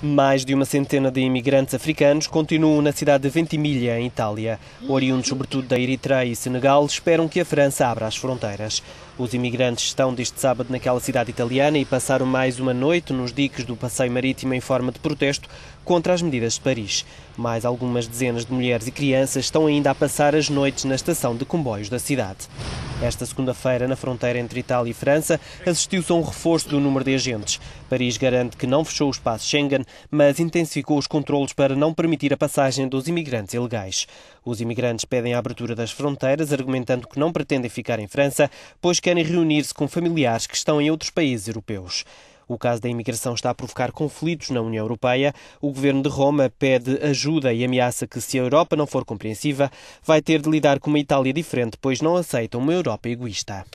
Mais de uma centena de imigrantes africanos continuam na cidade de Ventimiglia, em Itália. Oriundos sobretudo da Eritreia e Senegal, esperam que a França abra as fronteiras. Os imigrantes estão deste sábado naquela cidade italiana e passaram mais uma noite nos diques do passeio marítimo em forma de protesto contra as medidas de Paris. Mais algumas dezenas de mulheres e crianças estão ainda a passar as noites na estação de comboios da cidade. Esta segunda-feira, na fronteira entre Itália e França, assistiu-se a um reforço do número de agentes. Paris garante que não fechou o espaço Schengen, mas intensificou os controlos para não permitir a passagem dos imigrantes ilegais. Os imigrantes pedem a abertura das fronteiras, argumentando que não pretendem ficar em França, pois querem reunir-se com familiares que estão em outros países europeus. O caso da imigração está a provocar conflitos na União Europeia. O governo de Roma pede ajuda e ameaça que, se a Europa não for compreensiva, vai ter de lidar com uma Itália diferente, pois não aceita uma Europa egoísta.